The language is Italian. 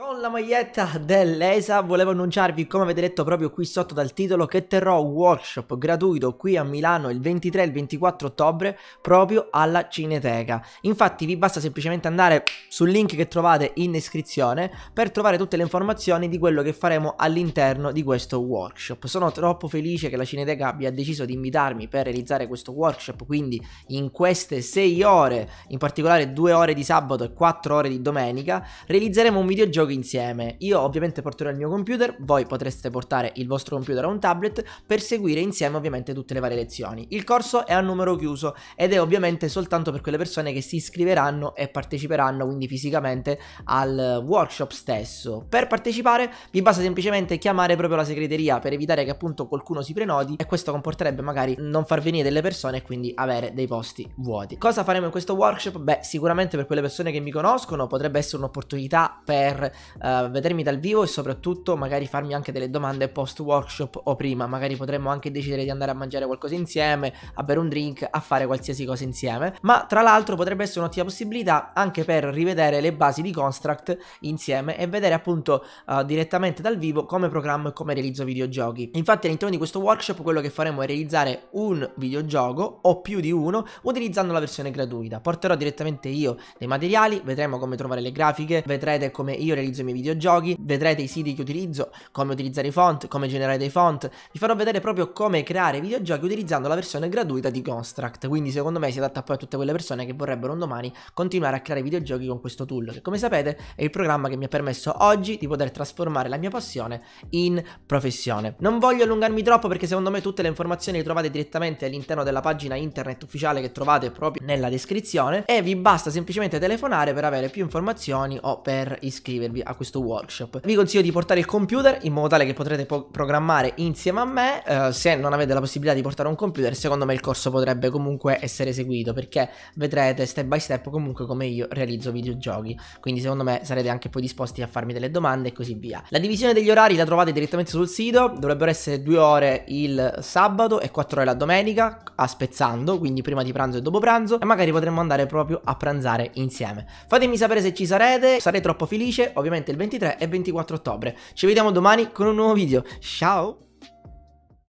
또 la maglietta dell'ESA volevo annunciarvi, come avete detto proprio qui sotto dal titolo, che terrò un workshop gratuito qui a Milano il 23 e il 24 ottobre proprio alla Cineteca. Infatti vi basta semplicemente andare sul link che trovate in descrizione per trovare tutte le informazioni di quello che faremo all'interno di questo workshop. Sono troppo felice che la Cineteca abbia deciso di invitarmi per realizzare questo workshop, quindi in queste 6 ore, in particolare 2 ore di sabato e 4 ore di domenica, realizzeremo un videogioco insieme insieme. Io ovviamente porterò il mio computer, voi potreste portare il vostro computer a un tablet per seguire insieme ovviamente tutte le varie lezioni. Il corso è a numero chiuso ed è ovviamente soltanto per quelle persone che si iscriveranno e parteciperanno quindi fisicamente al workshop stesso. Per partecipare vi basta semplicemente chiamare proprio la segreteria per evitare che appunto qualcuno si prenoti e questo comporterebbe magari non far venire delle persone e quindi avere dei posti vuoti. Cosa faremo in questo workshop? Beh, sicuramente per quelle persone che mi conoscono potrebbe essere un'opportunità per uh, vedermi dal vivo e soprattutto magari farmi anche delle domande post workshop o prima, magari potremmo anche decidere di andare a mangiare qualcosa insieme, a bere un drink, a fare qualsiasi cosa insieme, ma tra l'altro potrebbe essere un'ottima possibilità anche per rivedere le basi di Construct insieme e vedere appunto uh, direttamente dal vivo come programmo e come realizzo videogiochi. Infatti all'interno di questo workshop quello che faremo è realizzare un videogioco o più di uno utilizzando la versione gratuita. Porterò direttamente io dei materiali, vedremo come trovare le grafiche, vedrete come io realizzo utilizzo i miei videogiochi, vedrete i siti che utilizzo, come utilizzare i font, come generare dei font, vi farò vedere proprio come creare videogiochi utilizzando la versione gratuita di Construct, quindi secondo me si adatta poi a tutte quelle persone che vorrebbero un domani continuare a creare videogiochi con questo tool, che come sapete è il programma che mi ha permesso oggi di poter trasformare la mia passione in professione. Non voglio allungarmi troppo perché secondo me tutte le informazioni le trovate direttamente all'interno della pagina internet ufficiale che trovate proprio nella descrizione e vi basta semplicemente telefonare per avere più informazioni o per iscrivervi a questo workshop. Vi consiglio di portare il computer in modo tale che potrete po- programmare insieme a me. Eh, se non avete la possibilità di portare un computer, secondo me il corso potrebbe comunque essere eseguito perché vedrete step by step comunque come io realizzo videogiochi. Quindi secondo me sarete anche poi disposti a farmi delle domande e così via. La divisione degli orari la trovate direttamente sul sito, dovrebbero essere due ore il sabato e quattro ore la domenica, a spezzando, quindi prima di pranzo e dopo pranzo, e magari potremmo andare proprio a pranzare insieme. Fatemi sapere se ci sarete, sarei troppo felice, ovviamente sicuramente il 23 e 24 ottobre. Ci vediamo domani con un nuovo video. Ciao!